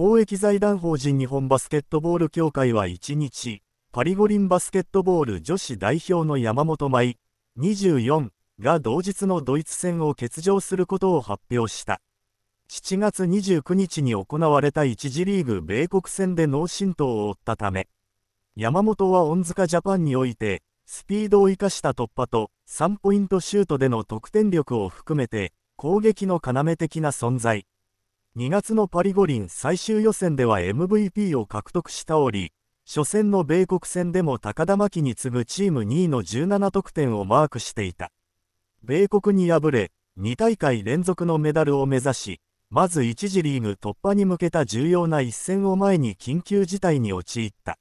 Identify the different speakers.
Speaker 1: 公益財団法人日本バスケットボール協会は1日、パリ五輪バスケットボール女子代表の山本舞、24が同日のドイツ戦を欠場することを発表した。7月29日に行われた1次リーグ米国戦で脳震盪を負ったため、山本は恩塚ジャパンにおいて、スピードを生かした突破と3ポイントシュートでの得点力を含めて、攻撃の要的な存在。2月のパリ五輪最終予選では MVP を獲得したおり、初戦の米国戦でも高田真希に次ぐチーム2位の17得点をマークしていた。米国に敗れ、2大会連続のメダルを目指し、まず1次リーグ突破に向けた重要な一戦を前に緊急事態に陥った。